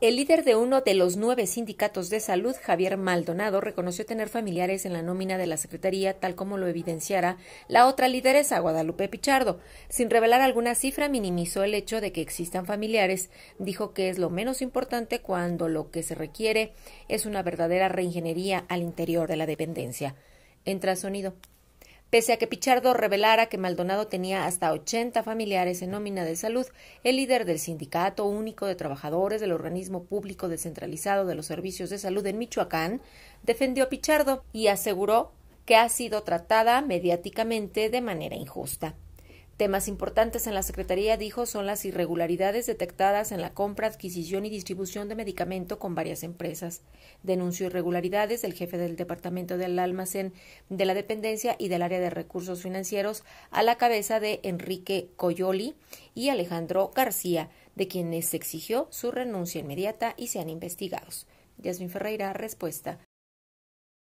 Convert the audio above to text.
El líder de uno de los nueve sindicatos de salud, Javier Maldonado, reconoció tener familiares en la nómina de la Secretaría, tal como lo evidenciara la otra lideresa, Guadalupe Pichardo. Sin revelar alguna cifra, minimizó el hecho de que existan familiares. Dijo que es lo menos importante cuando lo que se requiere es una verdadera reingeniería al interior de la dependencia. Entra sonido. Pese a que Pichardo revelara que Maldonado tenía hasta 80 familiares en nómina de salud, el líder del Sindicato Único de Trabajadores del Organismo Público Descentralizado de los Servicios de Salud en Michoacán defendió a Pichardo y aseguró que ha sido tratada mediáticamente de manera injusta. Temas importantes en la Secretaría, dijo, son las irregularidades detectadas en la compra, adquisición y distribución de medicamento con varias empresas. Denunció irregularidades del jefe del Departamento del Almacén de la Dependencia y del Área de Recursos Financieros a la cabeza de Enrique Coyoli y Alejandro García, de quienes exigió su renuncia inmediata y sean investigados. Yasmin Ferreira, respuesta